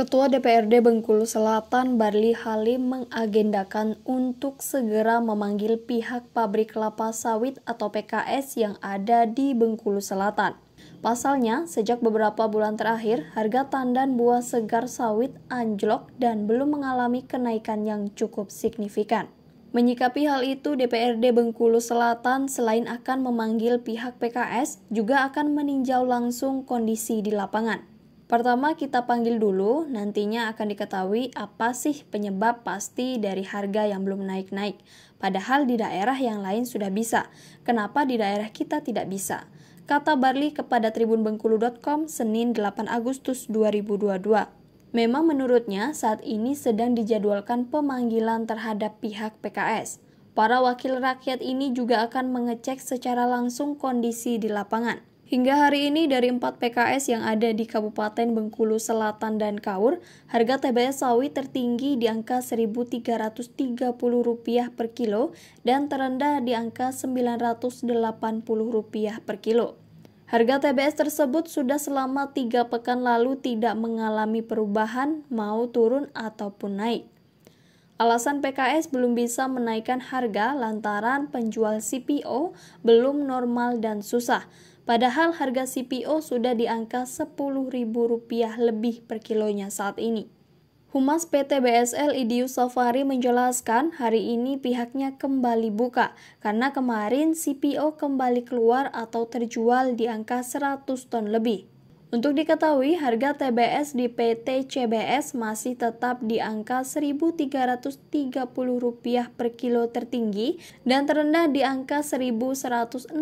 Ketua DPRD Bengkulu Selatan Barli Halim mengagendakan untuk segera memanggil pihak pabrik kelapa sawit atau PKS yang ada di Bengkulu Selatan. Pasalnya, sejak beberapa bulan terakhir, harga tandan buah segar sawit anjlok dan belum mengalami kenaikan yang cukup signifikan. Menyikapi hal itu, DPRD Bengkulu Selatan selain akan memanggil pihak PKS, juga akan meninjau langsung kondisi di lapangan. Pertama kita panggil dulu, nantinya akan diketahui apa sih penyebab pasti dari harga yang belum naik-naik. Padahal di daerah yang lain sudah bisa. Kenapa di daerah kita tidak bisa? Kata Barli kepada tribunbengkulu.com Senin 8 Agustus 2022. Memang menurutnya saat ini sedang dijadwalkan pemanggilan terhadap pihak PKS. Para wakil rakyat ini juga akan mengecek secara langsung kondisi di lapangan. Hingga hari ini dari empat PKS yang ada di Kabupaten Bengkulu Selatan dan Kaur, harga TBS sawi tertinggi di angka Rp1.330 per kilo dan terendah di angka Rp980 per kilo. Harga TBS tersebut sudah selama tiga pekan lalu tidak mengalami perubahan, mau turun ataupun naik. Alasan PKS belum bisa menaikkan harga lantaran penjual CPO belum normal dan susah. Padahal harga CPO sudah di angka Rp10.000 lebih per kilonya saat ini. Humas PT BSL Idius Safari menjelaskan hari ini pihaknya kembali buka karena kemarin CPO kembali keluar atau terjual di angka 100 ton lebih. Untuk diketahui, harga TBS di PT CBS masih tetap di angka Rp1.330 per kilo tertinggi dan terendah di angka Rp1.160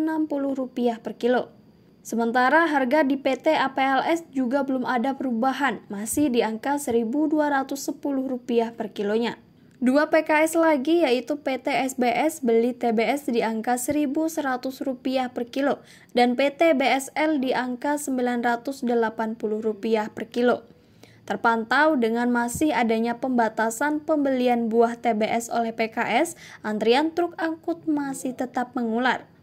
per kilo. Sementara harga di PT APLS juga belum ada perubahan, masih di angka Rp1.210 per kilonya. Dua PKS lagi yaitu PT SBS beli TBS di angka Rp1.100 per kilo dan PT BSL di angka Rp980 per kilo. Terpantau dengan masih adanya pembatasan pembelian buah TBS oleh PKS, antrian truk angkut masih tetap mengular.